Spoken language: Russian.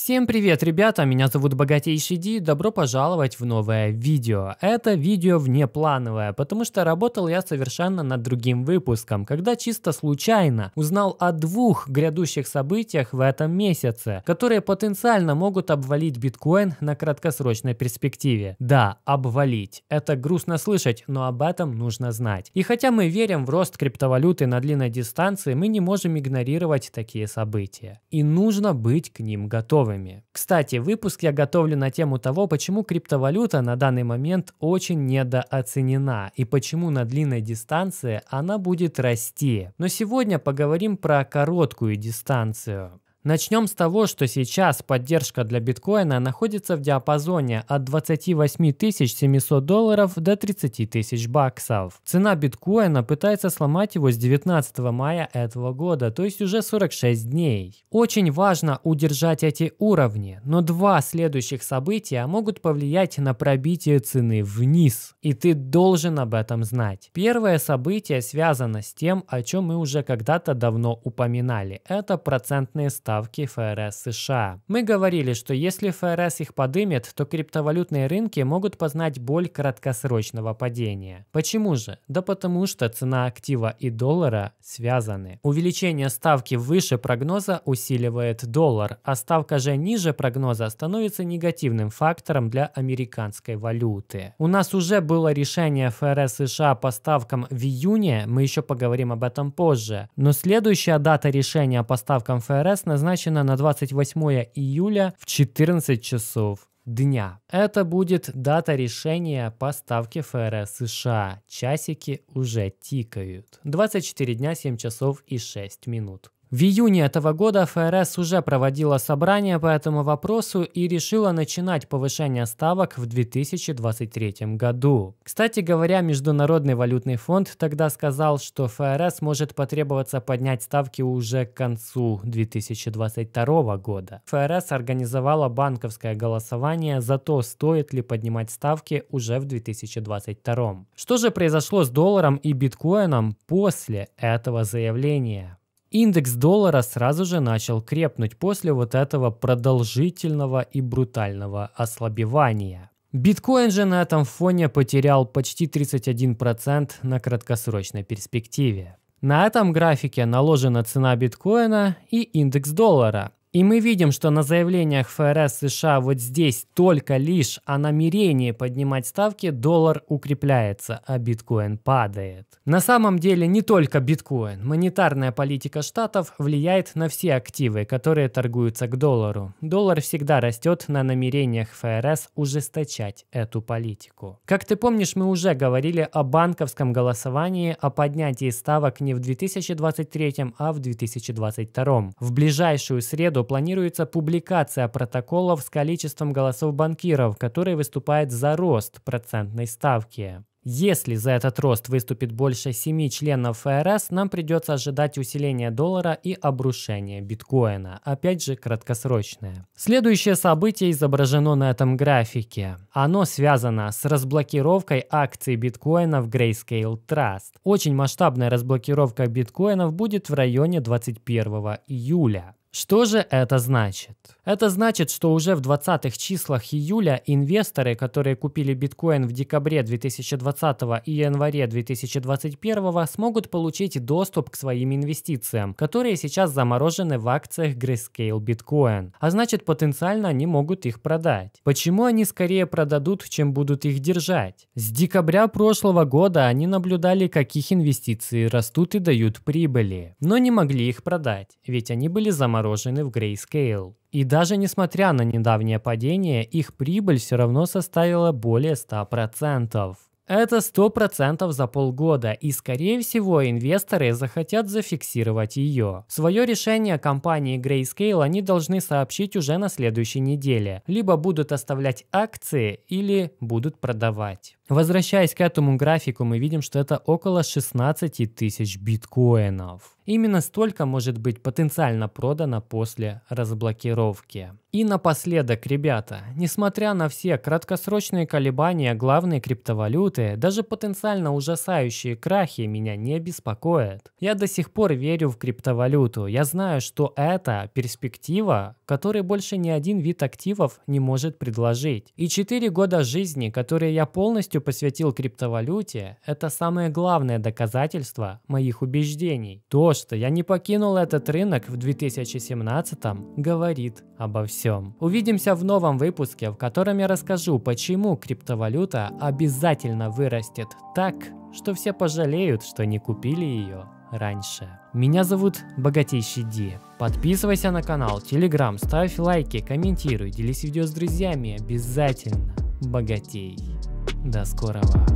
Всем привет, ребята! Меня зовут Богатейший Ди, добро пожаловать в новое видео. Это видео внеплановое, потому что работал я совершенно над другим выпуском, когда чисто случайно узнал о двух грядущих событиях в этом месяце, которые потенциально могут обвалить биткоин на краткосрочной перспективе. Да, обвалить. Это грустно слышать, но об этом нужно знать. И хотя мы верим в рост криптовалюты на длинной дистанции, мы не можем игнорировать такие события. И нужно быть к ним готовым новыми. Кстати, выпуск я готовлю на тему того, почему криптовалюта на данный момент очень недооценена и почему на длинной дистанции она будет расти. Но сегодня поговорим про короткую дистанцию. Начнем с того, что сейчас поддержка для биткоина находится в диапазоне от 28 700 долларов до 30 тысяч баксов. Цена биткоина пытается сломать его с 19 мая этого года, то есть уже 46 дней. Очень важно удержать эти уровни, но два следующих события могут повлиять на пробитие цены вниз, и ты должен об этом знать. Первое событие связано с тем, о чем мы уже когда-то давно упоминали, это процентные ставки ставки ФРС США. Мы говорили, что если ФРС их подымет, то криптовалютные рынки могут познать боль краткосрочного падения. Почему же? Да потому что цена актива и доллара связаны. Увеличение ставки выше прогноза усиливает доллар, а ставка же ниже прогноза становится негативным фактором для американской валюты. У нас уже было решение ФРС США по ставкам в июне, мы еще поговорим об этом позже, но следующая дата решения по ставкам ФРС на назначена на 28 июля в 14 часов дня. Это будет дата решения поставки ФРС США. Часики уже тикают. 24 дня, 7 часов и 6 минут. В июне этого года ФРС уже проводила собрание по этому вопросу и решила начинать повышение ставок в 2023 году. Кстати говоря, Международный валютный фонд тогда сказал, что ФРС может потребоваться поднять ставки уже к концу 2022 года. ФРС организовала банковское голосование за то, стоит ли поднимать ставки уже в 2022. Что же произошло с долларом и биткоином после этого заявления? Индекс доллара сразу же начал крепнуть после вот этого продолжительного и брутального ослабевания. Биткоин же на этом фоне потерял почти 31% на краткосрочной перспективе. На этом графике наложена цена биткоина и индекс доллара, и мы видим, что на заявлениях ФРС США вот здесь только лишь о намерении поднимать ставки доллар укрепляется, а биткоин падает. На самом деле не только биткоин. Монетарная политика штатов влияет на все активы, которые торгуются к доллару. Доллар всегда растет на намерениях ФРС ужесточать эту политику. Как ты помнишь, мы уже говорили о банковском голосовании о поднятии ставок не в 2023, а в 2022. В ближайшую среду году планируется публикация протоколов с количеством голосов банкиров, которые выступают за рост процентной ставки. Если за этот рост выступит больше 7 членов ФРС, нам придется ожидать усиления доллара и обрушения биткоина, опять же краткосрочное. Следующее событие изображено на этом графике. Оно связано с разблокировкой акций биткоина в Grayscale Trust. Очень масштабная разблокировка биткоинов будет в районе 21 июля. Что же это значит? Это значит, что уже в 20-х числах июля инвесторы, которые купили биткоин в декабре 2020 и январе 2021, смогут получить доступ к своим инвестициям, которые сейчас заморожены в акциях Grayscale Bitcoin, а значит потенциально они могут их продать. Почему они скорее продадут, чем будут их держать? С декабря прошлого года они наблюдали, каких инвестиции растут и дают прибыли, но не могли их продать, ведь они были заморожены заморожены в Grayscale. И даже несмотря на недавнее падение, их прибыль все равно составила более 100%. Это 100% за полгода, и скорее всего инвесторы захотят зафиксировать ее. Свое решение компании Grayscale они должны сообщить уже на следующей неделе. Либо будут оставлять акции, или будут продавать. Возвращаясь к этому графику, мы видим, что это около 16 тысяч биткоинов. Именно столько может быть потенциально продано после разблокировки. И напоследок, ребята, несмотря на все краткосрочные колебания главной криптовалюты, даже потенциально ужасающие крахи меня не беспокоят. Я до сих пор верю в криптовалюту, я знаю, что это перспектива, которой больше ни один вид активов не может предложить. И 4 года жизни, которые я полностью посвятил криптовалюте, это самое главное доказательство моих убеждений. То, что я не покинул этот рынок в 2017 говорит обо всем. Увидимся в новом выпуске, в котором я расскажу, почему криптовалюта обязательно вырастет так, что все пожалеют, что не купили ее раньше. Меня зовут Богатейший Ди. Подписывайся на канал, телеграм, ставь лайки, комментируй, делись видео с друзьями обязательно. Богатей. До скорого.